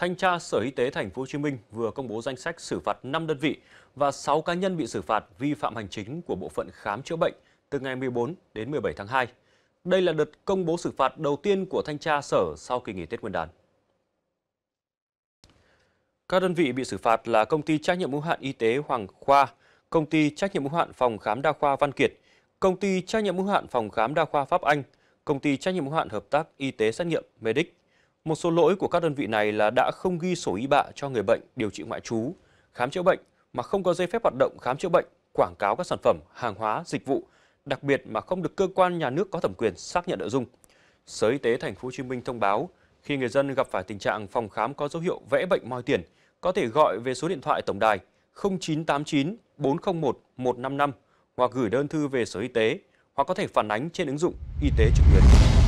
Thanh tra Sở Y tế Thành phố Hồ Chí Minh vừa công bố danh sách xử phạt 5 đơn vị và 6 cá nhân bị xử phạt vi phạm hành chính của bộ phận khám chữa bệnh từ ngày 14 đến 17 tháng 2. Đây là đợt công bố xử phạt đầu tiên của thanh tra Sở sau kỳ nghỉ Tết Nguyên đán. Các đơn vị bị xử phạt là công ty trách nhiệm hữu hạn y tế Hoàng Khoa, công ty trách nhiệm hữu hạn phòng khám đa khoa Văn Kiệt, công ty trách nhiệm hữu hạn phòng khám đa khoa Pháp Anh, công ty trách nhiệm hữu hạn hợp tác y tế xét nghiệm Medic, một số lỗi của các đơn vị này là đã không ghi sổ y bạ cho người bệnh điều trị ngoại trú, khám chữa bệnh mà không có giấy phép hoạt động khám chữa bệnh, quảng cáo các sản phẩm, hàng hóa, dịch vụ, đặc biệt mà không được cơ quan nhà nước có thẩm quyền xác nhận nội dung. Sở Y tế Thành phố Hồ Chí Minh thông báo khi người dân gặp phải tình trạng phòng khám có dấu hiệu vẽ bệnh moi tiền, có thể gọi về số điện thoại tổng đài 0989 401 155 hoặc gửi đơn thư về Sở Y tế hoặc có thể phản ánh trên ứng dụng Y tế trực tuyến.